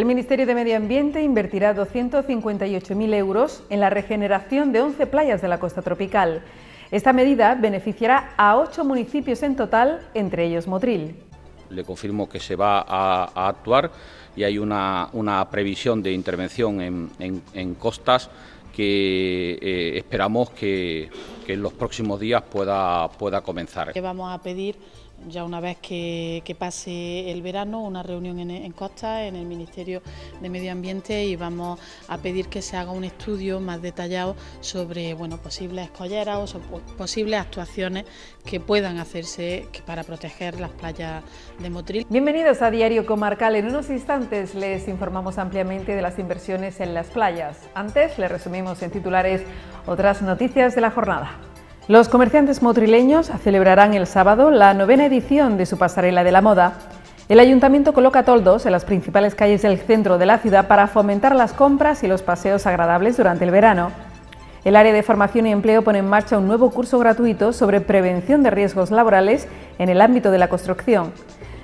El Ministerio de Medio Ambiente invertirá 258.000 euros en la regeneración de 11 playas de la costa tropical. Esta medida beneficiará a 8 municipios en total, entre ellos Motril. Le confirmo que se va a, actuar y hay una, previsión de intervención en, costas que eh, esperamos que, en los próximos días pueda, pueda comenzar. vamos a pedir ya una vez que, pase el verano, una reunión en, Costa, en el Ministerio de Medio Ambiente, y vamos a pedir que se haga un estudio más detallado sobre bueno, posibles escolleras o posibles actuaciones que puedan hacerse para proteger las playas de Motril. Bienvenidos a Diario Comarcal. En unos instantes les informamos ampliamente de las inversiones en las playas. Antes les resumimos en titulares otras noticias de la jornada. Los comerciantes motrileños celebrarán el sábado la novena edición de su pasarela de la moda. El ayuntamiento coloca toldos en las principales calles del centro de la ciudad para fomentar las compras y los paseos agradables durante el verano. El área de formación y empleo pone en marcha un nuevo curso gratuito sobre prevención de riesgos laborales en el ámbito de la construcción.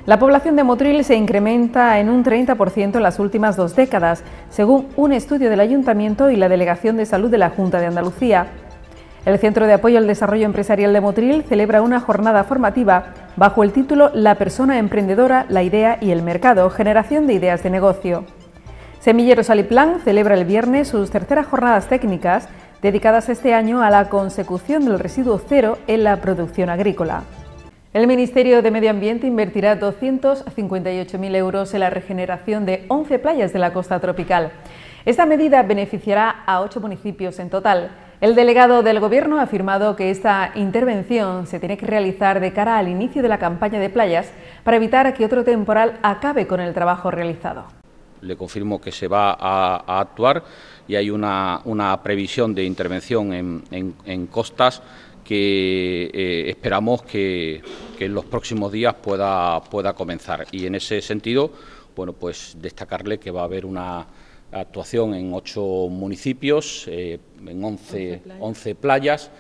La población de Motril se incrementa en un 30% en las últimas dos décadas, según un estudio del ayuntamiento y la Delegación de Salud de la Junta de Andalucía. El Centro de Apoyo al Desarrollo Empresarial de Motril celebra una jornada formativa bajo el título La persona emprendedora, la idea y el mercado, generación de ideas de negocio. Semilleros Saliplan celebra el viernes sus terceras jornadas técnicas dedicadas este año a la consecución del residuo cero en la producción agrícola. El Ministerio de Medio Ambiente invertirá 258.000 euros en la regeneración de 11 playas de la costa tropical. Esta medida beneficiará a 8 municipios en total. El delegado del Gobierno ha afirmado que esta intervención se tiene que realizar de cara al inicio de la campaña de playas para evitar que otro temporal acabe con el trabajo realizado. Le confirmo que se va a, actuar y hay una, previsión de intervención en, costas que eh, esperamos que, que, en los próximos días pueda, pueda comenzar. Y en ese sentido, bueno, pues destacarle que va a haber una actuación en ocho municipios, eh, en 11, playas.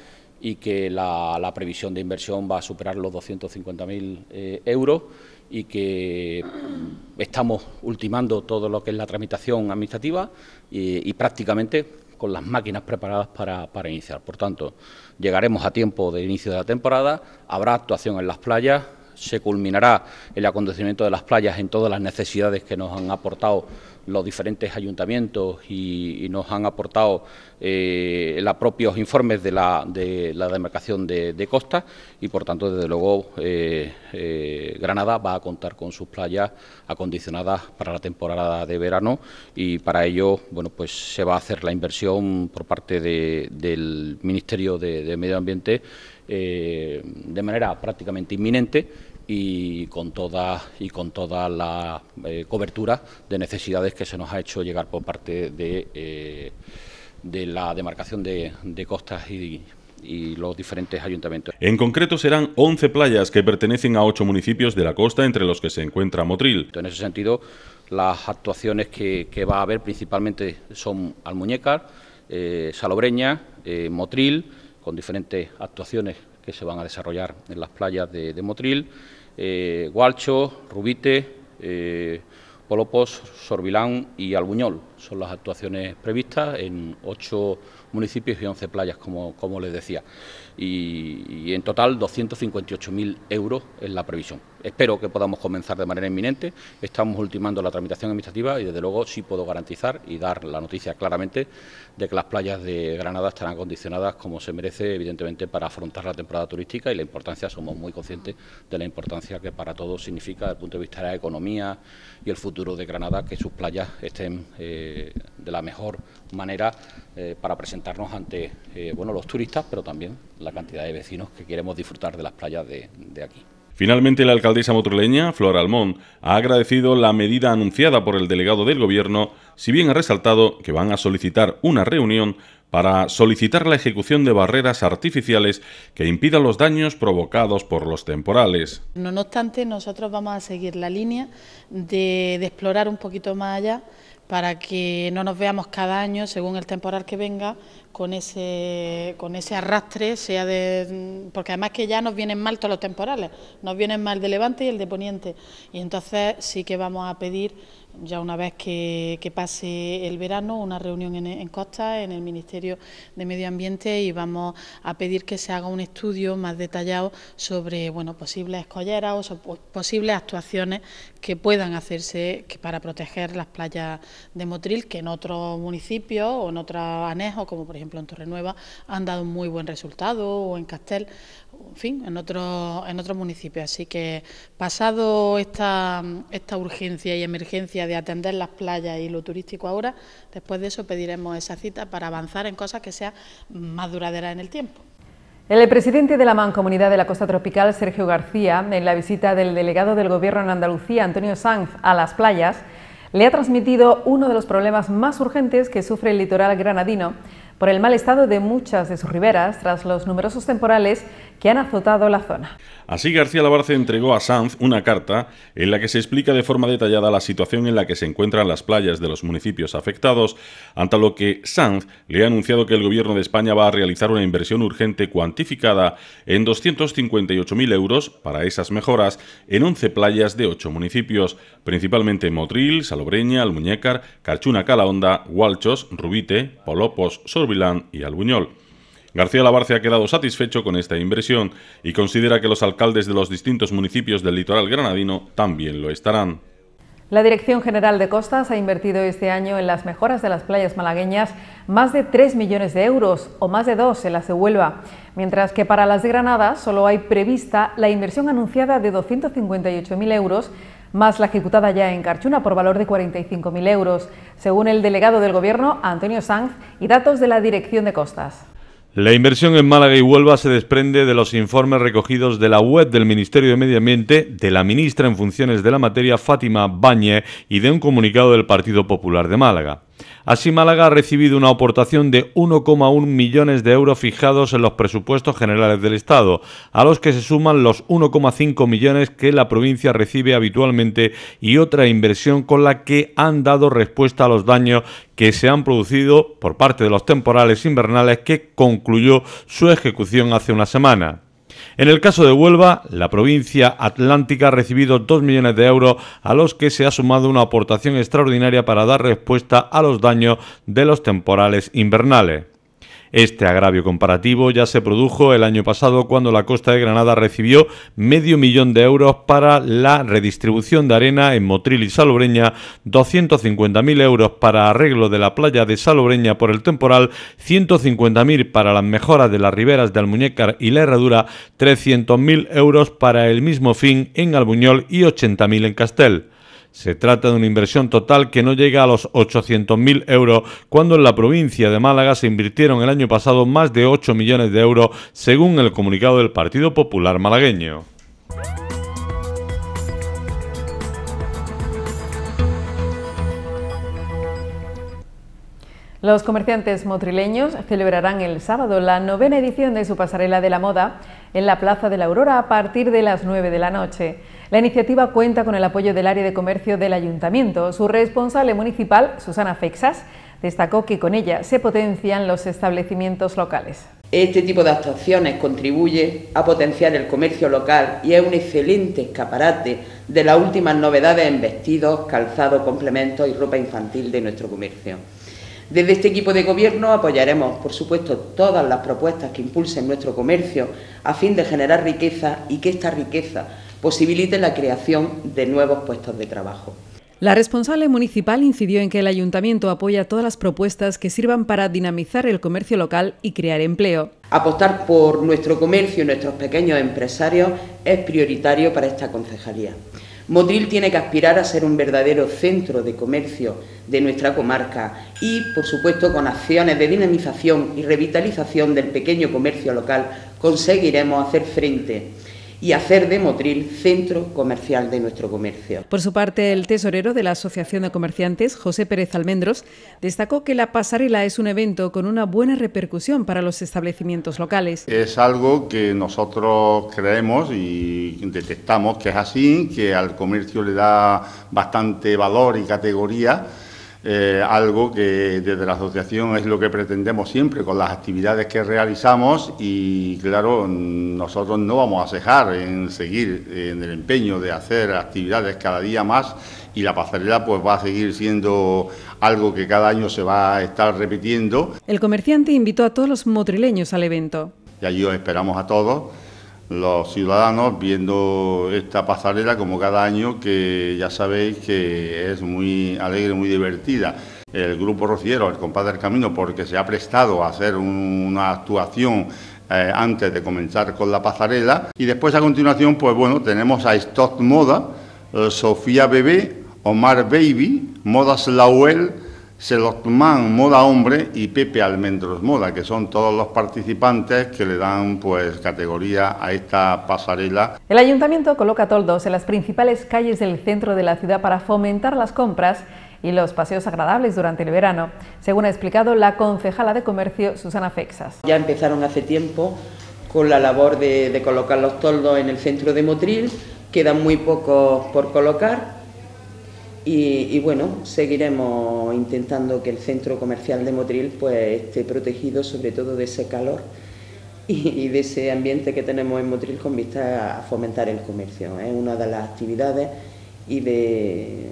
y que la, previsión de inversión va a superar los 250.000 eh, euros y que mm, estamos ultimando todo lo que es la tramitación administrativa y, prácticamente con las máquinas preparadas para, para, iniciar. Por tanto, llegaremos a tiempo de inicio de la temporada, habrá actuación en las playas, se culminará el acontecimiento de las playas en todas las necesidades que nos han aportado los diferentes ayuntamientos y, nos han aportado eh, los propios informes de la, demarcación de, costa y, por tanto, desde luego, eh, eh, Granada va a contar con sus playas acondicionadas para la temporada de verano y para ello, bueno, pues se va a hacer la inversión por parte del Ministerio de, Medio Ambiente de manera prácticamente inminente y con toda, y con toda la eh, cobertura de necesidades que se nos ha hecho llegar por parte de, eh, de la demarcación de, costas y, los diferentes ayuntamientos. En concreto serán 11 playas que pertenecen a 8 municipios de la costa, entre los que se encuentra Motril. En ese sentido, las actuaciones que, va a haber principalmente son Almuñécar, eh, Salobreña, Motril, con diferentes actuaciones que se van a desarrollar en las playas de Motril eh, Gualcho, Rubite, eh, Polopos, Sorbilán y Albuñol. Son las actuaciones previstas en ocho municipios y once playas, como, como les decía y, en total 258.000 euros en la previsión. Espero que podamos comenzar de manera inminente. Estamos ultimando la tramitación administrativa y, desde luego, sí puedo garantizar y dar la noticia claramente de que las playas de Granada estarán condicionadas como se merece, evidentemente, para afrontar la temporada turística y la importancia, somos muy conscientes de la importancia que para todos significa desde el punto de vista de la economía y el futuro de Granada, que sus playas estén eh, de la mejor manera eh, para presentarnos ante eh, bueno, los turistas, pero también la cantidad de vecinos que queremos disfrutar de las playas de, aquí. Finalmente, la alcaldesa motroleña, Flora Almón, ha agradecido la medida anunciada por el delegado del Gobierno, si bien ha resaltado que van a solicitar una reunión para solicitar la ejecución de barreras artificiales que impidan los daños provocados por los temporales. No, obstante, nosotros vamos a seguir la línea de, de explorar un poquito más allá para que no nos veamos cada año, según el temporal que venga, con ese, con ese arrastre, sea de, porque además que ya nos vienen mal todos los temporales, nos vienen mal de Levante y el de Poniente, y entonces sí que vamos a pedir ya una vez que, pase el verano, una reunión en, Costa, en el Ministerio de Medio Ambiente, y vamos a pedir que se haga un estudio más detallado sobre bueno, posibles escolleras o posibles actuaciones que puedan hacerse que para proteger las playas de Motril, que en otros municipios o en otros anejos, como por ejemplo en Torrenueva, han dado muy buen resultado, o en Castel en fin, en otros municipios. Así que pasado esta, esta urgencia y emergencia de atender las playas y lo turístico ahora, después de eso pediremos esa cita para avanzar en cosas que sean más duraderas en el tiempo. El presidente de la Mancomunidad de la Costa Tropical, Sergio García, en la visita del delegado del Gobierno en Andalucía, Antonio Sanz, a las playas, le ha transmitido uno de los problemas más urgentes que sufre el litoral granadino, por el mal estado de muchas de sus riberas tras los numerosos temporales que han azotado la zona. Así García Labarce entregó a Sanz una carta en la que se explica de forma detallada la situación en la que se encuentran las playas de los municipios afectados, ante lo que Sanz le ha anunciado que el gobierno de España va a realizar una inversión urgente cuantificada en 258.000 euros para esas mejoras en 11 playas de 8 municipios, principalmente Motril, Salobreña, Almuñécar, Carchuna Calahonda, Hualchos, Rubite, Polopos, Sor Vilán y Albuñol. García Labarce ha quedado satisfecho con esta inversión y considera que los alcaldes de los distintos municipios del litoral granadino también lo estarán. La Dirección General de Costas ha invertido este año en las mejoras de las playas malagueñas más de 3 millones de euros o más de dos en las de Huelva, mientras que para las de Granada solo hay prevista la inversión anunciada de 258.000 euros más la ejecutada ya en Carchuna por valor de 45.000 euros, según el delegado del Gobierno, Antonio Sanz, y datos de la Dirección de Costas. La inversión en Málaga y Huelva se desprende de los informes recogidos de la web del Ministerio de Medio Ambiente, de la ministra en funciones de la materia, Fátima Bañe, y de un comunicado del Partido Popular de Málaga. Así, Málaga ha recibido una aportación de 1,1 millones de euros fijados en los presupuestos generales del Estado, a los que se suman los 1,5 millones que la provincia recibe habitualmente y otra inversión con la que han dado respuesta a los daños que se han producido por parte de los temporales invernales que concluyó su ejecución hace una semana. En el caso de Huelva, la provincia atlántica ha recibido 2 millones de euros a los que se ha sumado una aportación extraordinaria para dar respuesta a los daños de los temporales invernales. Este agravio comparativo ya se produjo el año pasado cuando la Costa de Granada recibió medio millón de euros para la redistribución de arena en Motril y Salobreña, 250.000 euros para arreglo de la playa de Salobreña por el temporal, 150.000 para las mejoras de las riberas de Almuñécar y la Herradura, 300.000 euros para el mismo fin en Albuñol y 80.000 en Castel. Se trata de una inversión total que no llega a los 800.000 euros, cuando en la provincia de Málaga se invirtieron el año pasado más de 8 millones de euros, según el comunicado del Partido Popular malagueño. Los comerciantes motrileños celebrarán el sábado la novena edición de su pasarela de la moda en la Plaza de la Aurora a partir de las 9 de la noche. La iniciativa cuenta con el apoyo del área de comercio del ayuntamiento. Su responsable municipal, Susana Fexas, destacó que con ella se potencian los establecimientos locales. Este tipo de actuaciones contribuye a potenciar el comercio local y es un excelente escaparate de las últimas novedades en vestidos, calzado, complementos y ropa infantil de nuestro comercio. Desde este equipo de gobierno apoyaremos, por supuesto, todas las propuestas que impulsen nuestro comercio a fin de generar riqueza y que esta riqueza posibilite la creación de nuevos puestos de trabajo. La responsable municipal incidió en que el ayuntamiento apoya todas las propuestas que sirvan para dinamizar el comercio local y crear empleo. Apostar por nuestro comercio y nuestros pequeños empresarios es prioritario para esta concejalía. Motril tiene que aspirar a ser un verdadero centro de comercio de nuestra comarca y, por supuesto, con acciones de dinamización y revitalización del pequeño comercio local conseguiremos hacer frente y hacer de Motril centro comercial de nuestro comercio. Por su parte, el tesorero de la Asociación de Comerciantes, José Pérez Almendros, destacó que la pasarela es un evento con una buena repercusión para los establecimientos locales. Es algo que nosotros creemos y detectamos que es así, que al comercio le da bastante valor y categoría eh, algo que desde la asociación es lo que pretendemos siempre con las actividades que realizamos y claro, nosotros no vamos a cejar en seguir en el empeño de hacer actividades cada día más y la pasarela pues va a seguir siendo algo que cada año se va a estar repitiendo. El comerciante invitó a todos los motrileños al evento. Y allí os esperamos a todos los ciudadanos viendo esta pasarela como cada año que ya sabéis que es muy alegre, muy divertida. El grupo Rociero, el compadre del camino, porque se ha prestado a hacer una actuación eh, antes de comenzar con la pasarela. Y después a continuación, pues bueno, tenemos a Stott Moda, eh, Sofía Bebé, Omar Baby, Modas Lauel, se los toman Moda Hombre y Pepe Almendros Moda, que son todos los participantes que le dan pues categoría a esta pasarela. El ayuntamiento coloca toldos en las principales calles del centro de la ciudad para fomentar las compras y los paseos agradables durante el verano, según ha explicado la concejala de comercio Susana Fexas. Ya empezaron hace tiempo con la labor de, de colocar los toldos en el centro de Motril, quedan muy pocos por colocar, y, bueno, seguiremos intentando que el centro comercial de Motril pues, esté protegido sobre todo de ese calor y, de ese ambiente que tenemos en Motril con vista a fomentar el comercio. Es una de las actividades y de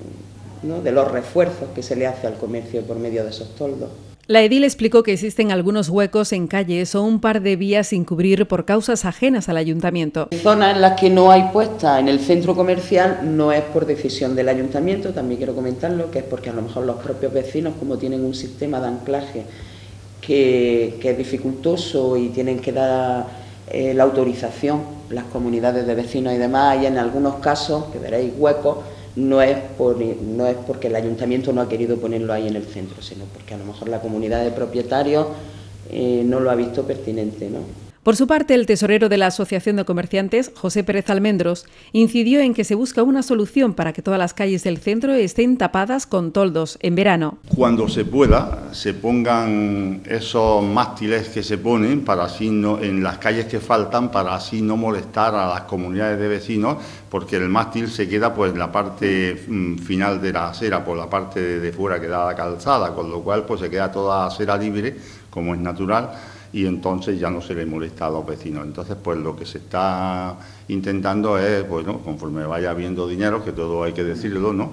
los refuerzos que se le hace al comercio por medio de esos toldos. La edil explicó que existen algunos huecos en calles o un par de vías sin cubrir por causas ajenas al ayuntamiento. zonas en las que no hay puesta en el centro comercial no es por decisión del ayuntamiento, también quiero comentarlo, que es porque a lo mejor los propios vecinos, como tienen un sistema de anclaje que, es dificultoso y tienen que dar eh, la autorización las comunidades de vecinos y demás, y en algunos casos, que veréis huecos, no es, porque el ayuntamiento no ha querido ponerlo ahí en el centro, sino porque a lo mejor la comunidad de propietarios eh, no lo ha visto pertinente. Por su parte, el tesorero de la Asociación de Comerciantes, José Pérez Almendros, incidió en que se busca una solución para que todas las calles del centro estén tapadas con toldos en verano. Cuando se pueda, se pongan esos mástiles que se ponen para así en las calles que faltan para así no molestar a las comunidades de vecinos, porque el mástil se queda pues en la parte mm, final de la acera, por la parte de, fuera que da la calzada, con lo cual pues se queda toda acera libre, como es natural y entonces ya no se le molesta a los vecinos. Entonces, pues lo que se está intentando es, bueno, conforme vaya viendo dinero, que todo hay que decirlo, ¿no?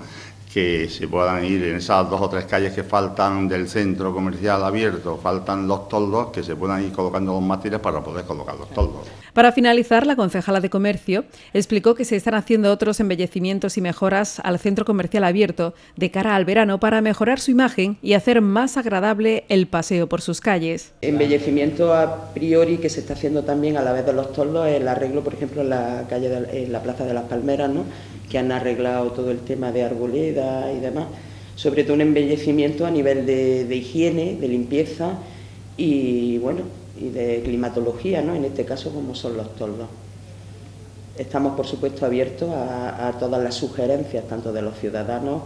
que se puedan ir en esas dos o tres calles que faltan del centro comercial abierto, faltan los toldos, que se puedan ir colocando los materiales... para poder colocar los toldos. Para finalizar, la concejala de Comercio explicó que se están haciendo otros embellecimientos y mejoras al centro comercial abierto de cara al verano para mejorar su imagen y hacer más agradable el paseo por sus calles. Embellecimiento a priori que se está haciendo también a la vez de los toldos, el arreglo, por ejemplo, en la, calle en la Plaza de las Palmeras, ¿no? que han arreglado todo el tema de arboleda y demás, sobre todo un embellecimiento a nivel de, higiene, de limpieza y bueno, y de climatología, ¿no? en este caso como son los toldos. Estamos por supuesto abiertos a, a todas las sugerencias, tanto de los ciudadanos.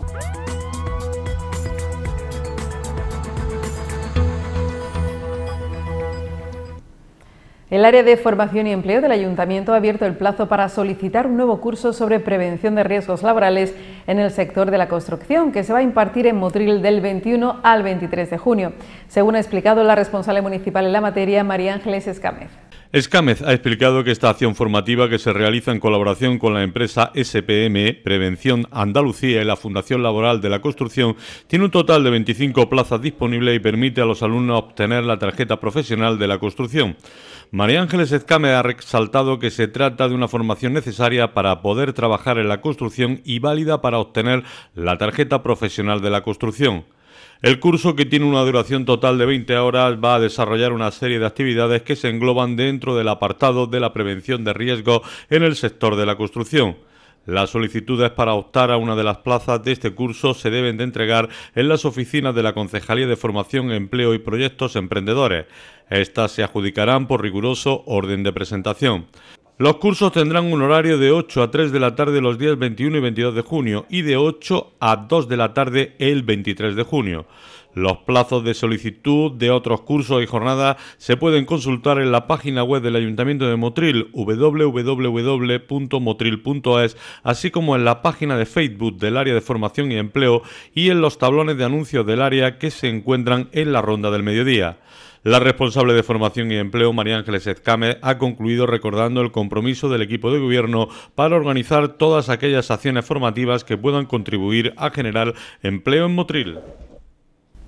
El área de formación y empleo del Ayuntamiento ha abierto el plazo para solicitar un nuevo curso sobre prevención de riesgos laborales en el sector de la construcción, que se va a impartir en Motril del 21 al 23 de junio, según ha explicado la responsable municipal en la materia, María Ángeles Escámez. Escámez ha explicado que esta acción formativa que se realiza en colaboración con la empresa SPM Prevención Andalucía y la Fundación Laboral de la Construcción tiene un total de 25 plazas disponibles y permite a los alumnos obtener la tarjeta profesional de la construcción. María Ángeles Escámez ha resaltado que se trata de una formación necesaria para poder trabajar en la construcción y válida para obtener la tarjeta profesional de la construcción. El curso, que tiene una duración total de 20 horas, va a desarrollar una serie de actividades que se engloban dentro del apartado de la prevención de riesgo en el sector de la construcción. Las solicitudes para optar a una de las plazas de este curso se deben de entregar en las oficinas de la Concejalía de Formación, Empleo y Proyectos Emprendedores. Estas se adjudicarán por riguroso orden de presentación. Los cursos tendrán un horario de 8 a 3 de la tarde los días 21 y 22 de junio y de 8 a 2 de la tarde el 23 de junio. Los plazos de solicitud de otros cursos y jornadas se pueden consultar en la página web del Ayuntamiento de Motril www.motril.es, así como en la página de Facebook del área de formación y empleo y en los tablones de anuncios del área que se encuentran en la ronda del mediodía. La responsable de formación y empleo, María Ángeles Ezcame, ha concluido recordando el compromiso del equipo de gobierno para organizar todas aquellas acciones formativas que puedan contribuir a generar empleo en Motril.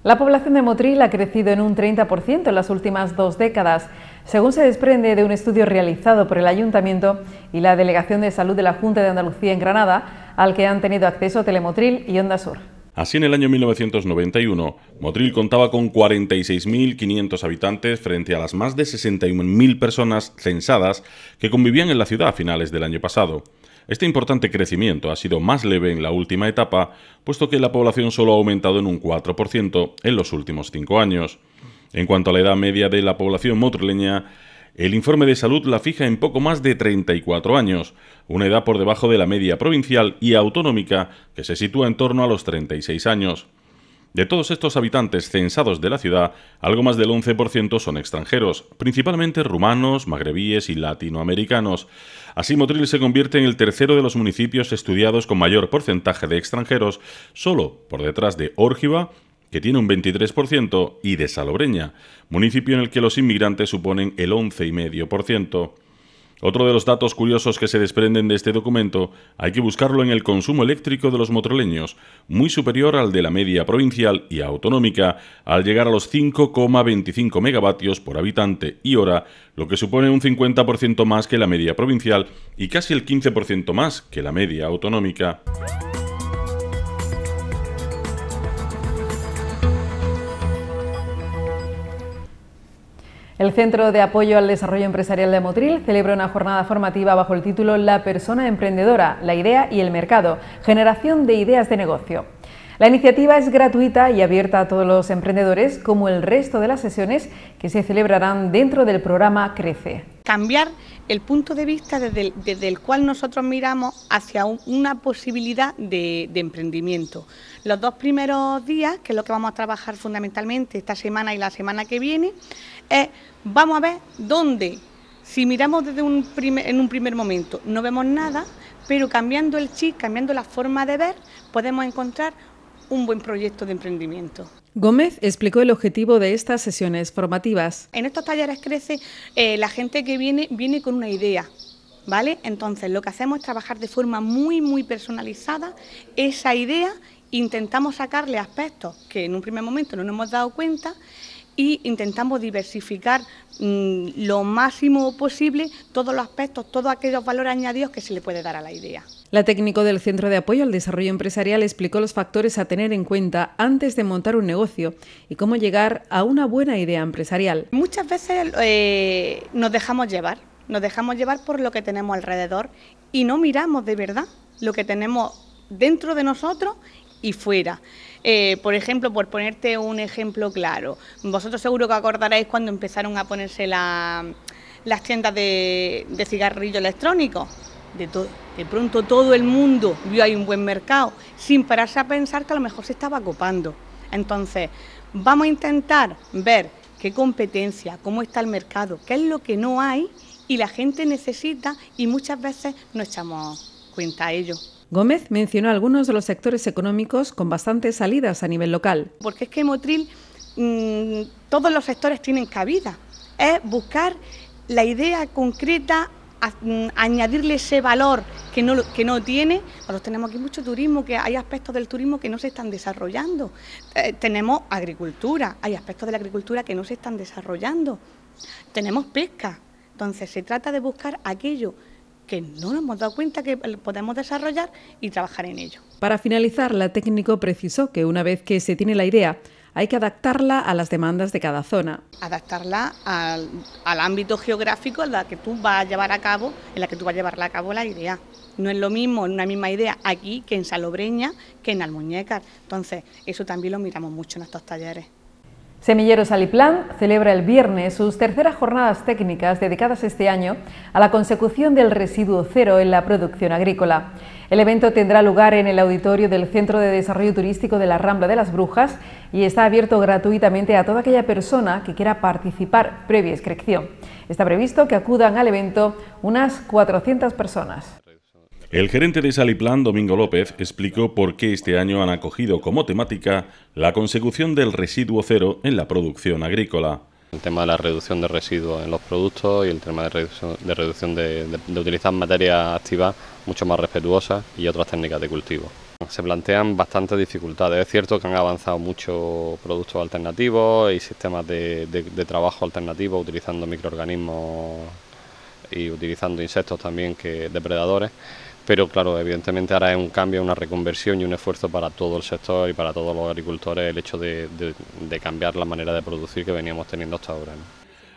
La población de Motril ha crecido en un 30% en las últimas dos décadas, según se desprende de un estudio realizado por el Ayuntamiento y la Delegación de Salud de la Junta de Andalucía en Granada, al que han tenido acceso Telemotril y Onda Sur. Así, en el año 1991, Motril contaba con 46.500 habitantes frente a las más de 61.000 personas censadas que convivían en la ciudad a finales del año pasado. Este importante crecimiento ha sido más leve en la última etapa, puesto que la población solo ha aumentado en un 4% en los últimos cinco años. En cuanto a la edad media de la población motrileña, el informe de salud la fija en poco más de 34 años, una edad por debajo de la media provincial y autonómica que se sitúa en torno a los 36 años. De todos estos habitantes censados de la ciudad, algo más del 11% son extranjeros, principalmente rumanos, magrebíes y latinoamericanos. Así, Motril se convierte en el tercero de los municipios estudiados con mayor porcentaje de extranjeros, solo por detrás de Órgiva, que tiene un 23%, y de Salobreña, municipio en el que los inmigrantes suponen el 11,5%. Otro de los datos curiosos que se desprenden de este documento hay que buscarlo en el consumo eléctrico de los motroleños, muy superior al de la media provincial y autonómica, al llegar a los 5,25 megavatios por habitante y hora, lo que supone un 50% más que la media provincial y casi el 15% más que la media autonómica. El Centro de Apoyo al Desarrollo Empresarial de Motril celebra una jornada formativa bajo el título La persona emprendedora, la idea y el mercado, generación de ideas de negocio. La iniciativa es gratuita y abierta a todos los emprendedores, como el resto de las sesiones que se celebrarán dentro del programa Crece. Cambiar el punto de vista desde el, cual nosotros miramos hacia una posibilidad de, emprendimiento. Los dos primeros días, que es lo que vamos a trabajar fundamentalmente esta semana y la semana que viene, es vamos a ver dónde, si miramos desde un en un primer momento, no vemos nada, pero cambiando el chip, cambiando la forma de ver, podemos encontrar un buen proyecto de emprendimiento. Gómez explicó el objetivo de estas sesiones formativas. En estos talleres crece eh, la gente que viene viene con una idea, ¿vale? Entonces lo que hacemos es trabajar de forma muy muy personalizada esa idea, intentamos sacarle aspectos que en un primer momento no nos hemos dado cuenta y intentamos diversificar mm, lo máximo posible todos los aspectos, todos aquellos valores añadidos que se le puede dar a la idea. La técnico del Centro de Apoyo al Desarrollo Empresarial explicó los factores a tener en cuenta antes de montar un negocio y cómo llegar a una buena idea empresarial. Muchas veces eh, nos dejamos llevar, nos dejamos llevar por lo que tenemos alrededor y no miramos de verdad lo que tenemos dentro de nosotros y fuera. Eh, por ejemplo, por ponerte un ejemplo claro, vosotros seguro que acordaréis cuando empezaron a ponerse las tiendas de, cigarrillos electrónicos. De, de, pronto todo el mundo vio ahí un buen mercado, sin pararse a pensar que a lo mejor se estaba copando. Entonces, vamos a intentar ver qué competencia, cómo está el mercado, qué es lo que no hay y la gente necesita y muchas veces no echamos cuenta a ello. Gómez mencionó algunos de los sectores económicos con bastantes salidas a nivel local. Porque es que Motril mm, todos los sectores tienen cabida. Es buscar la idea concreta, mm, añadirle ese valor que no, que no tiene. Nosotros tenemos aquí mucho turismo, que hay aspectos del turismo que no se están desarrollando. Eh, tenemos agricultura, hay aspectos de la agricultura que no se están desarrollando. Tenemos pesca. Entonces se trata de buscar aquello que no nos hemos dado cuenta que podemos desarrollar y trabajar en ello. Para finalizar, la técnico precisó que una vez que se tiene la idea, hay que adaptarla a las demandas de cada zona. Adaptarla al, ámbito geográfico en la que tú vas a llevar a cabo, en la que tú vas a llevar a cabo la idea. No es lo mismo una misma idea aquí que en Salobreña, que en Almuñécar. Entonces, eso también lo miramos mucho en estos talleres. Semilleros Aliplan celebra el viernes sus terceras jornadas técnicas dedicadas este año a la consecución del residuo cero en la producción agrícola. El evento tendrá lugar en el auditorio del Centro de Desarrollo Turístico de la Rambla de las Brujas y está abierto gratuitamente a toda aquella persona que quiera participar previa inscripción. Está previsto que acudan al evento unas 400 personas. El gerente de Saliplan, Domingo López, explicó por qué este año han acogido como temática la consecución del residuo cero en la producción agrícola. El tema de la reducción de residuos en los productos y el tema de reducción de, utilizar materias activas mucho más respetuosas y otras técnicas de cultivo. Se plantean bastantes dificultades. Es cierto que han avanzado muchos productos alternativos y sistemas de, de trabajo alternativo utilizando microorganismos y utilizando insectos también que depredadores pero claro, evidentemente ahora es un cambio, una reconversión y un esfuerzo para todo el sector y para todos los agricultores el hecho de, cambiar la manera de producir que veníamos teniendo hasta ahora.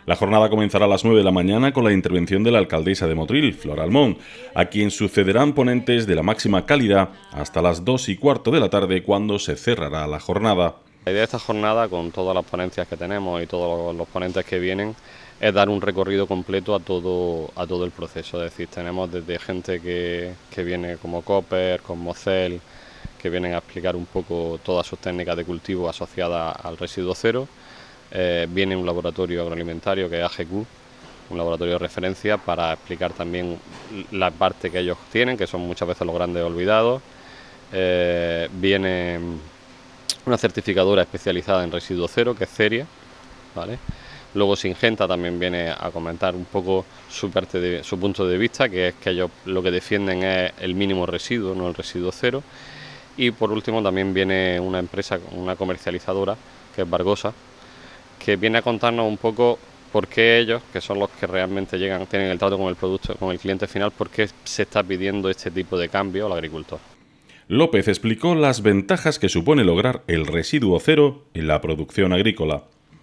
La jornada comenzará a las 9 de la mañana con la intervención de la alcaldesa de Motril, Flor Almón, a quien sucederán ponentes de la máxima calidad hasta las 2 y cuarto de la tarde cuando se cerrará la jornada. La idea de esta jornada, con todas las ponencias que tenemos y todos los ponentes que vienen, es dar un recorrido completo a todo, a todo el proceso. Es decir, tenemos desde gente que, viene como Copper, como Cell, que vienen a explicar un poco todas sus técnicas de cultivo asociadas al residuo cero. Eh, viene un laboratorio agroalimentario que es AGQ, un laboratorio de referencia para explicar también la parte que ellos tienen, que son muchas veces los grandes olvidados. Eh, viene una certificadora especializada en residuo cero, que es Ceria, ¿vale? Luego Singenta también viene a comentar un poco su, parte su punto de vista, que es que ellos lo que defienden es el mínimo residuo, no el residuo cero. Y por último también viene una empresa, una comercializadora, que es Bargosa, que viene a contarnos un poco por qué ellos, que son los que realmente llegan, tienen el trato con el producto, con el cliente final, por qué se está pidiendo este tipo de cambio al agricultor. López explicó las ventajas que supone lograr el residuo cero en la producción agrícola.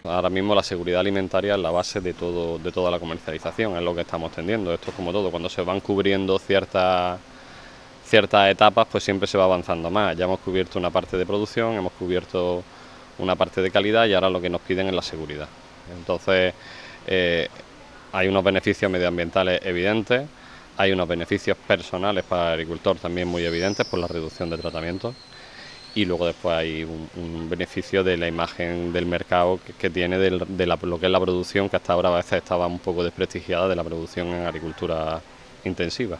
Ahora mismo la seguridad alimentaria es la base de, todo, de toda la comercialización, es lo que estamos tendiendo. Esto es como todo, cuando se van cubriendo ciertas ciertas etapas, pues siempre se va avanzando más. Ya hemos cubierto una parte de producción, hemos cubierto una parte de calidad y ahora lo que nos piden es la seguridad. Entonces, eh, hay unos beneficios medioambientales evidentes, hay unos beneficios personales para el agricultor también muy evidentes por la reducción de tratamientos y luego después hay un, beneficio de la imagen del mercado que, tiene de lo que es la producción, que hasta ahora a veces estaba un poco desprestigiada de la producción en agricultura intensiva.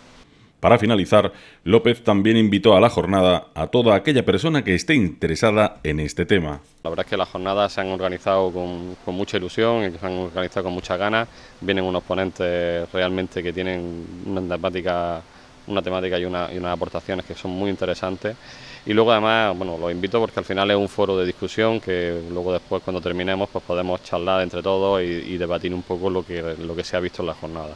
Para finalizar, López también invitó a la jornada a toda aquella persona que esté interesada en este tema. La verdad es que las jornadas se han organizado con, mucha ilusión, ...y se han organizado con muchas ganas. Vienen unos ponentes realmente que tienen una temática, una temática y, y unas aportaciones que son muy interesantes y luego además, bueno, los invito porque al final es un foro de discusión que luego después cuando terminemos pues podemos charlar entre todos y, debatir un poco lo que, lo que se ha visto en la jornada.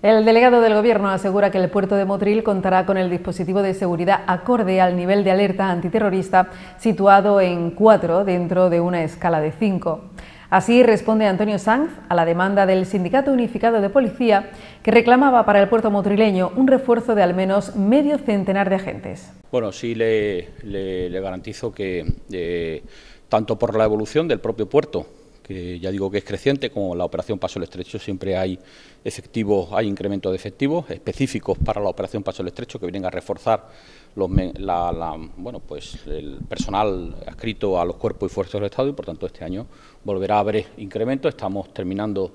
El delegado del Gobierno asegura que el puerto de Motril contará con el dispositivo de seguridad acorde al nivel de alerta antiterrorista situado en 4 dentro de una escala de 5. Así responde Antonio Sanz a la demanda del Sindicato Unificado de Policía, que reclamaba para el puerto motrileño un refuerzo de al menos medio centenar de agentes. Bueno, sí le, garantizo que, eh, tanto por la evolución del propio puerto, que ya digo que es creciente, como la operación Paso el Estrecho, siempre hay efectivos, hay incremento de efectivos específicos para la operación Paso el Estrecho que vienen a reforzar los, bueno, pues el personal adscrito a los cuerpos y fuerzas del Estado y por tanto este año volverá a haber incremento. Estamos terminando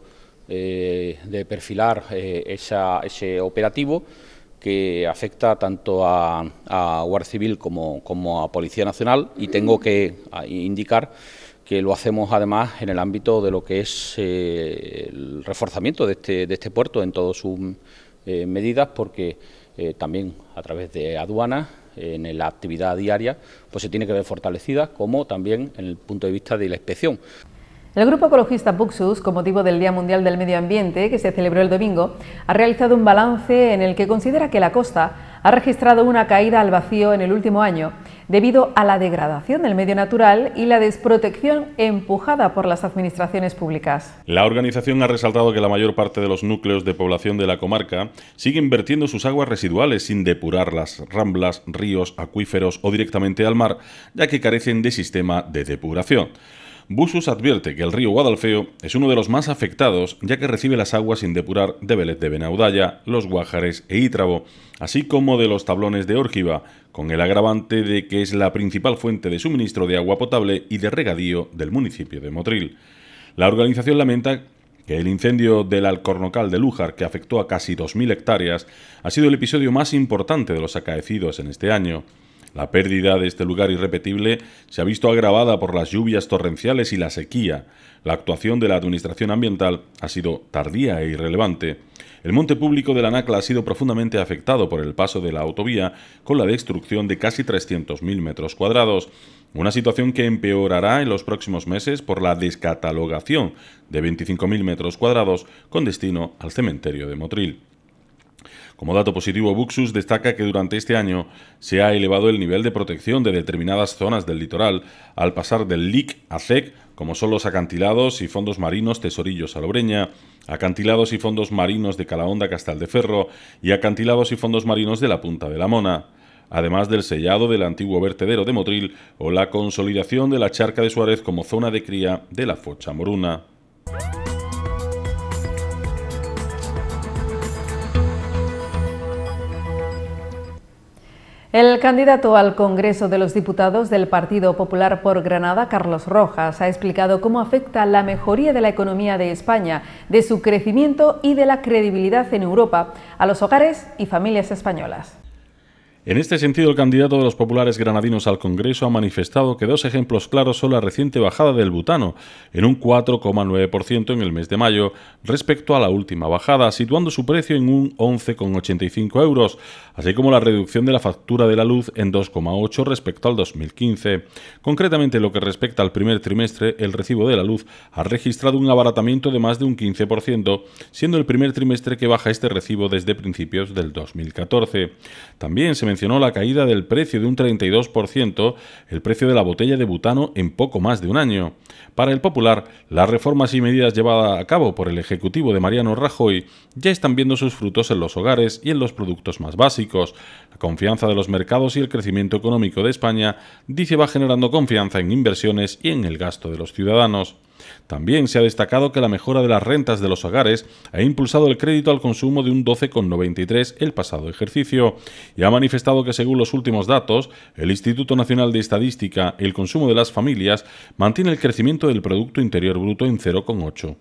eh, de perfilar eh, ese operativo que afecta tanto a, a Guardia Civil como, como a Policía Nacional y tengo que indicar que lo hacemos además en el ámbito de lo que es eh, el reforzamiento este, de este, puerto en todas sus eh, medidas, porque eh, también a través de aduanas, en la actividad diaria, pues se tiene que ver fortalecida, como también en el punto de vista de la inspección. El Grupo Ecologista Puxus, con motivo del Día Mundial del Medio Ambiente, que se celebró el domingo, ha realizado un balance en el que considera que la costa ha registrado una caída al vacío en el último año debido a la degradación del medio natural y la desprotección empujada por las administraciones públicas. La organización ha resaltado que la mayor parte de los núcleos de población de la comarca siguen vertiendo sus aguas residuales sin depurar las ramblas, ríos, acuíferos o directamente al mar, ya que carecen de sistema de depuración. Busus advierte que el río Guadalfeo es uno de los más afectados, ya que recibe las aguas sin depurar de Vélez de Benaudalla, Los Guájares e Ítrabo, así como de los tablones de Órgiva, con el agravante de que es la principal fuente de suministro de agua potable y de regadío del municipio de Motril. La organización lamenta que el incendio del Alcornocal de Lújar, que afectó a casi 2.000 hectáreas, ha sido el episodio más importante de los acaecidos en este año. La pérdida de este lugar irrepetible se ha visto agravada por las lluvias torrenciales y la sequía. La actuación de la Administración Ambiental ha sido tardía e irrelevante. El monte público de la NACLA ha sido profundamente afectado por el paso de la autovía, con la destrucción de casi 300.000 metros cuadrados. Una situación que empeorará en los próximos meses por la descatalogación de 25.000 metros cuadrados con destino al cementerio de Motril. Como dato positivo, Buxus destaca que durante este año se ha elevado el nivel de protección de determinadas zonas del litoral al pasar del LIC a SEC, como son los acantilados y fondos marinos Tesorillos Salobreña, acantilados y fondos marinos de Calahonda Ferro y acantilados y fondos marinos de la Punta de la Mona, además del sellado del antiguo vertedero de Motril o la consolidación de la charca de Suárez como zona de cría de la focha moruna. El candidato al Congreso de los Diputados del Partido Popular por Granada, Carlos Rojas, ha explicado cómo afecta la mejoría de la economía de España, de su crecimiento y de la credibilidad en Europa a los hogares y familias españolas. En este sentido, el candidato de los populares granadinos al Congreso ha manifestado que dos ejemplos claros son la reciente bajada del butano, en un 4,9% en el mes de mayo, respecto a la última bajada, situando su precio en un 11,85 euros, así como la reducción de la factura de la luz en 2,8 respecto al 2015. Concretamente, lo que respecta al primer trimestre, el recibo de la luz ha registrado un abaratamiento de más de un 15%, siendo el primer trimestre que baja este recibo desde principios del 2014. También se mencionó la caída del precio de un 32%, el precio de la botella de butano en poco más de un año. Para el Popular, las reformas y medidas llevadas a cabo por el Ejecutivo de Mariano Rajoy ya están viendo sus frutos en los hogares y en los productos más básicos. La confianza de los mercados y el crecimiento económico de España, dice, va generando confianza en inversiones y en el gasto de los ciudadanos. También se ha destacado que la mejora de las rentas de los hogares ha impulsado el crédito al consumo de un 12,93 el pasado ejercicio y ha manifestado que según los últimos datos, el Instituto Nacional de Estadística, el consumo de las familias mantiene el crecimiento del Producto Interior Bruto en 0,8.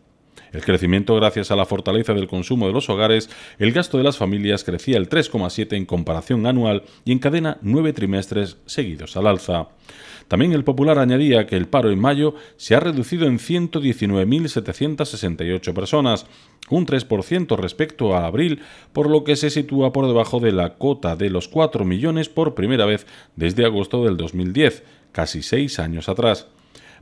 El crecimiento gracias a la fortaleza del consumo de los hogares, el gasto de las familias crecía el 3,7 en comparación anual y encadena nueve trimestres seguidos al alza. También el Popular añadía que el paro en mayo se ha reducido en 119.768 personas, un 3% respecto a abril, por lo que se sitúa por debajo de la cota de los 4 millones por primera vez desde agosto del 2010, casi seis años atrás.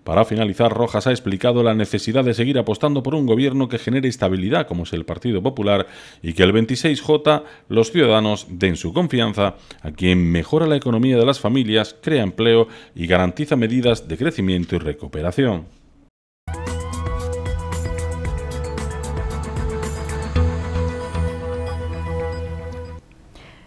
Para finalizar, Rojas ha explicado la necesidad de seguir apostando por un gobierno que genere estabilidad, como es el Partido Popular, y que el 26J los ciudadanos den su confianza a quien mejora la economía de las familias, crea empleo y garantiza medidas de crecimiento y recuperación.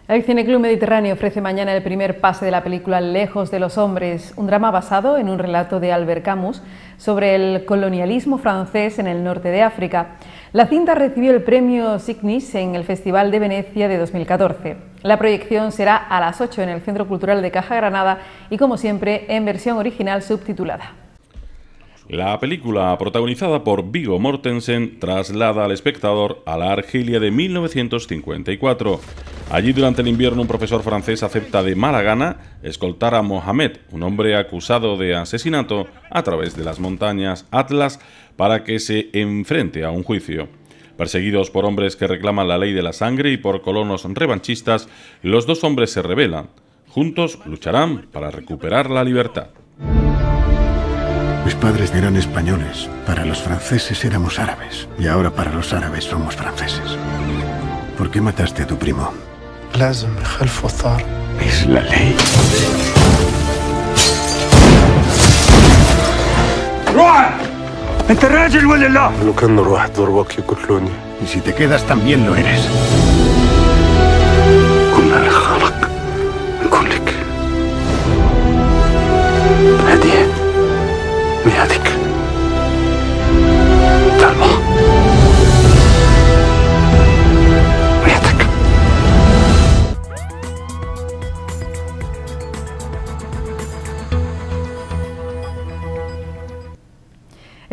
El Cineclub Mediterráneo ofrece mañana el primer pase de la película Lejos de los hombres, un drama basado en un relato de Albert Camus sobre el colonialismo francés en el norte de África. La cinta recibió el premio Signis en el Festival de Venecia de 2014. La proyección será a las 8 en el Centro Cultural de Caja Granada y como siempre en versión original subtitulada. La película, protagonizada por Vigo Mortensen, traslada al espectador a la Argelia de 1954. Allí, durante el invierno, un profesor francés acepta de mala gana escoltar a Mohamed, un hombre acusado de asesinato, a través de las montañas Atlas para que se enfrente a un juicio. Perseguidos por hombres que reclaman la ley de la sangre y por colonos revanchistas, los dos hombres se rebelan. Juntos lucharán para recuperar la libertad. Mis padres eran españoles, para los franceses éramos árabes, y ahora para los árabes somos franceses. ¿Por qué mataste a tu primo? Es la ley. Y si te quedas también lo eres. メアディック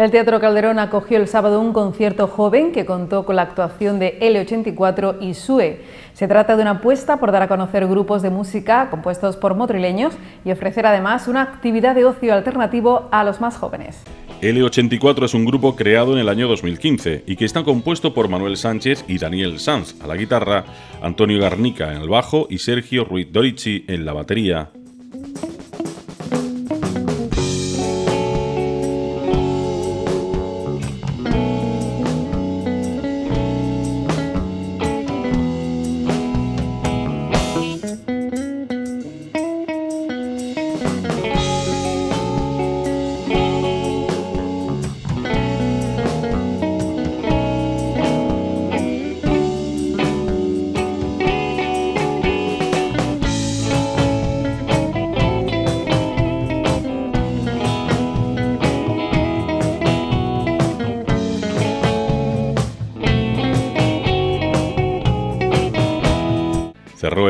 El Teatro Calderón acogió el sábado un concierto joven que contó con la actuación de L84 y SUE. Se trata de una apuesta por dar a conocer grupos de música compuestos por motrileños y ofrecer además una actividad de ocio alternativo a los más jóvenes. L84 es un grupo creado en el año 2015 y que está compuesto por Manuel Sánchez y Daniel Sanz a la guitarra, Antonio Garnica en el bajo y Sergio Ruiz Dorici en la batería.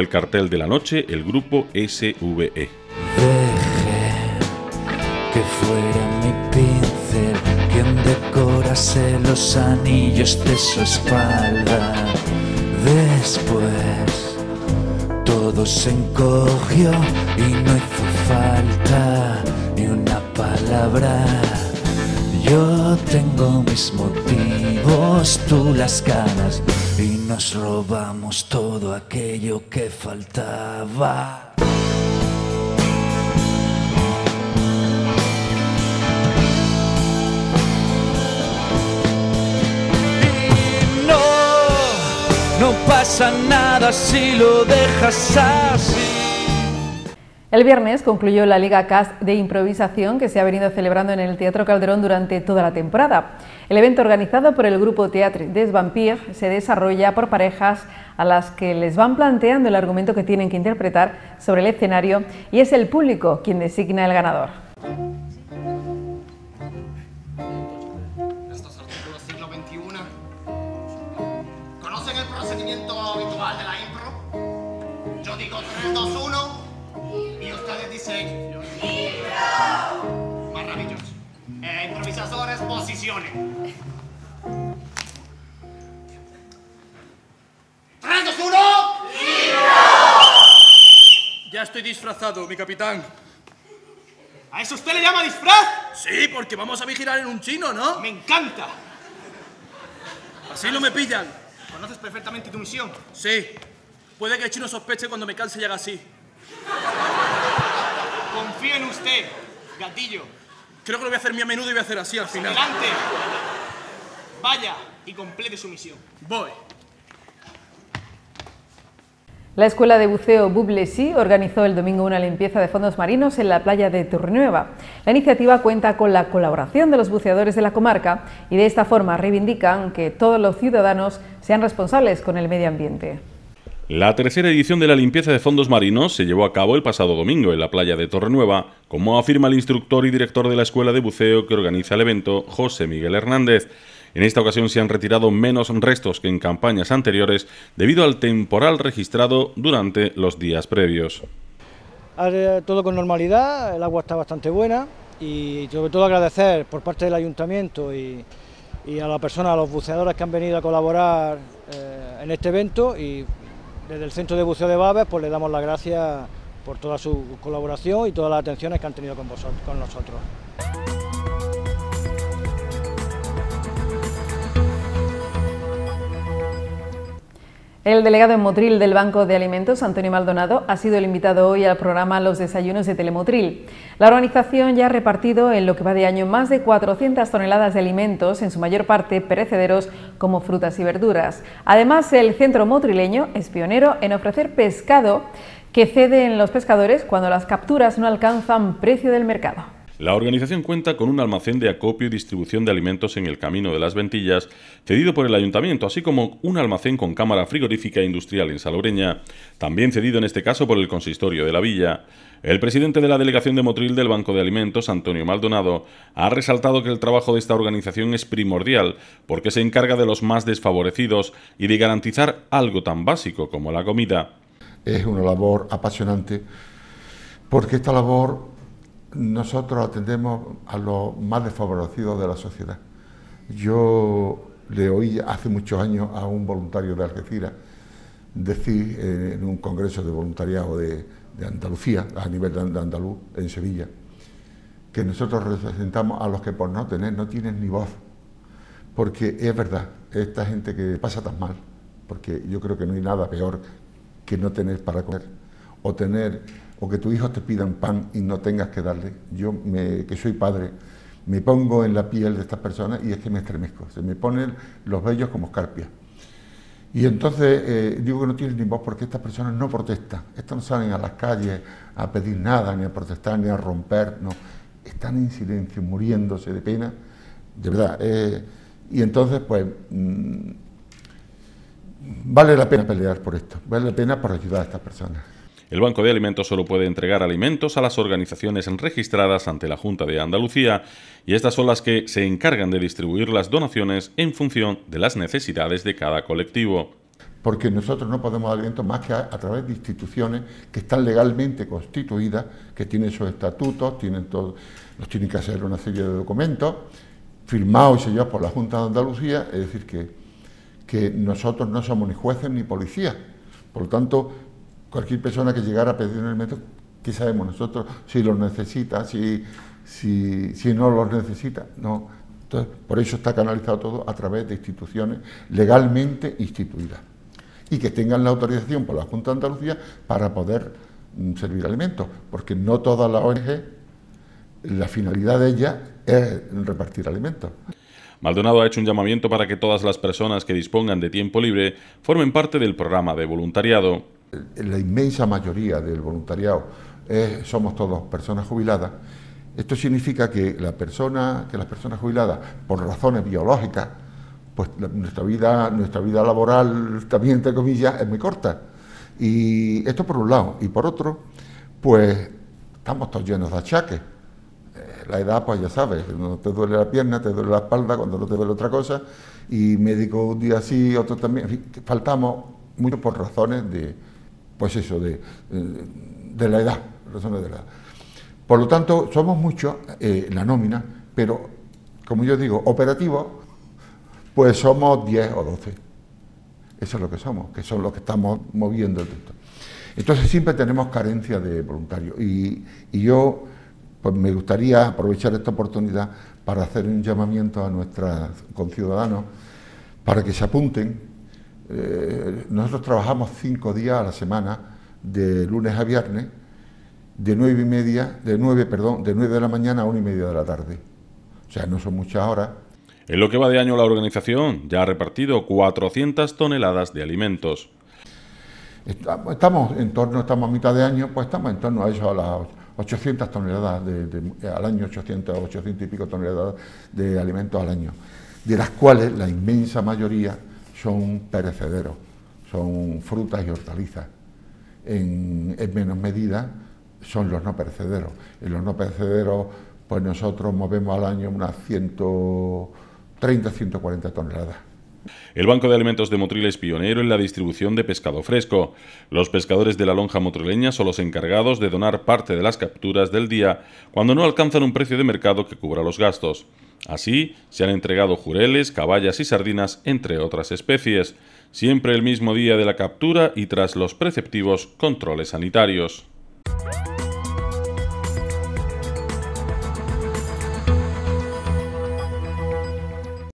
el cartel de la noche el grupo SVE. Dejé que fuera mi pincel quien decorase los anillos de su espalda. Después todo se encogió y no hizo falta ni una palabra. Yo tengo mis motivos, tú las ganas nos robamos todo aquello que faltaba. Y no, no pasa nada si lo dejas así. El viernes concluyó la Liga Cast de improvisación que se ha venido celebrando en el Teatro Calderón durante toda la temporada. El evento organizado por el grupo Teatre des Vampires se desarrolla por parejas a las que les van planteando el argumento que tienen que interpretar sobre el escenario y es el público quien designa el ganador. posiciones. uno! Ya estoy disfrazado, mi capitán. ¿A eso usted le llama disfraz? Sí, porque vamos a vigilar en un chino, ¿no? ¡Me encanta! Así no me pillan. Conoces perfectamente tu misión. Sí. Puede que el chino sospeche cuando me canse y haga así. Confío en usted, gatillo. Creo que lo voy a hacer muy a menudo y voy a hacer así al final. ¡Adelante! Vaya y complete su misión. Voy. La Escuela de Buceo Bublesi organizó el domingo una limpieza de fondos marinos en la playa de Turnueva. La iniciativa cuenta con la colaboración de los buceadores de la comarca y de esta forma reivindican que todos los ciudadanos sean responsables con el medio ambiente. La tercera edición de la limpieza de fondos marinos se llevó a cabo el pasado domingo en la playa de Torrenueva, como afirma el instructor y director de la escuela de buceo que organiza el evento, José Miguel Hernández. En esta ocasión se han retirado menos restos que en campañas anteriores debido al temporal registrado durante los días previos. Todo con normalidad, el agua está bastante buena y sobre todo agradecer por parte del ayuntamiento y, a la persona, a los buceadores que han venido a colaborar eh, en este evento y desde el Centro de Buceo de Babes pues le damos las gracias por toda su colaboración y todas las atenciones que han tenido con, con nosotros. El delegado en Motril del Banco de Alimentos, Antonio Maldonado, ha sido el invitado hoy al programa Los Desayunos de Telemotril. La organización ya ha repartido en lo que va de año más de 400 toneladas de alimentos, en su mayor parte perecederos como frutas y verduras. Además, el centro motrileño es pionero en ofrecer pescado que ceden los pescadores cuando las capturas no alcanzan precio del mercado. La organización cuenta con un almacén de acopio y distribución de alimentos en el Camino de las Ventillas, cedido por el ayuntamiento, así como un almacén con cámara frigorífica e industrial en Salobreña, también cedido en este caso por el consistorio de la villa. El presidente de la delegación de Motril del Banco de Alimentos, Antonio Maldonado, ha resaltado que el trabajo de esta organización es primordial porque se encarga de los más desfavorecidos y de garantizar algo tan básico como la comida. Es una labor apasionante porque esta labor nosotros atendemos a los más desfavorecidos de la sociedad. Yo le oí hace muchos años a un voluntario de Algeciras decir en un congreso de voluntariado de, Andalucía, a nivel de andaluz, en Sevilla, que nosotros representamos a los que por no tener, no tienen ni voz. Porque es verdad, esta gente que pasa tan mal, porque yo creo que no hay nada peor que no tener para comer o tener o que tu hijo te pidan pan y no tengas que darle. Yo, me, que soy padre, me pongo en la piel de estas personas y es que me estremezco. Se me ponen los vellos como escarpia. Y entonces eh, digo que no tienen ni voz porque estas personas no protestan. Estas no salen a las calles a pedir nada, ni a protestar, ni a romper. están en silencio, muriéndose de pena. De verdad. Eh. y entonces, pues, mm, vale la pena pelear por esto. Vale la pena por ayudar a estas personas. El Banco de Alimentos solo puede entregar alimentos a las organizaciones registradas ante la Junta de Andalucía y estas son las que se encargan de distribuir las donaciones en función de las necesidades de cada colectivo. Porque nosotros no podemos dar alimentos más que a, través de instituciones que están legalmente constituidas, que tienen sus estatutos, tienen todo, nos tienen que hacer una serie de documentos firmados y sellados por la Junta de Andalucía, es decir, que, que nosotros no somos ni jueces ni policías. Por lo tanto, cualquier persona que llegara a pedir el metro, ¿qué sabemos nosotros? Si los necesita, si, si, no lo necesita, no. por eso está canalizado todo a través de instituciones legalmente instituidas y que tengan la autorización por la Junta de Andalucía para poder mm, servir alimentos, porque no todas las ONG, la finalidad de ellas es repartir alimentos. Maldonado ha hecho un llamamiento para que todas las personas que dispongan de tiempo libre formen parte del programa de voluntariado la inmensa mayoría del voluntariado somos todos personas jubiladas, esto significa que, la persona, que las personas jubiladas, por razones biológicas, pues nuestra, vida, nuestra vida laboral, también entre comillas, es muy corta. Y esto por un lado. Y por otro, pues estamos todos llenos de achaques. Eh, la edad, pues ya sabes, te duele la pierna, te duele la espalda, cuando no te duele otra cosa, y médico un día sí, otro también, faltamos mucho por razones de, pues eso, de, eh, la edad, razones de la edad. Por lo tanto, somos muchos en eh, la nómina, pero como yo digo, operativos, pues somos 10 o 12. Eso es lo que somos, que son los que estamos moviendo el texto. Entonces siempre tenemos carencia de voluntarios y, yo pues me gustaría aprovechar esta oportunidad para hacer un llamamiento a nuestros conciudadanos para que se apunten eh, nosotros trabajamos cinco días a la semana, de lunes a viernes, de nueve y media, de nueve, perdón, de nueve de la mañana a una y media de la tarde. O sea, no son muchas horas. En lo que va de año la organización ya ha repartido 400 toneladas de alimentos. Estamos en torno, estamos a mitad de año, pues estamos en torno a eso, a las 800 toneladas de, al año, 800, 800 y pico toneladas de alimentos al año, de las cuales la inmensa mayoría son perecederos, son frutas y hortalizas. En, menos medida son los no perecederos. En los no perecederos, pues nosotros movemos al año unas 130, 140 toneladas. El Banco de Alimentos de Motril es pionero en la distribución de pescado fresco. Los pescadores de la lonja motrileña son los encargados de donar parte de las capturas del día cuando no alcanzan un precio de mercado que cubra los gastos. Así, se han entregado jureles, caballas y sardinas, entre otras especies, siempre el mismo día de la captura y tras los preceptivos controles sanitarios.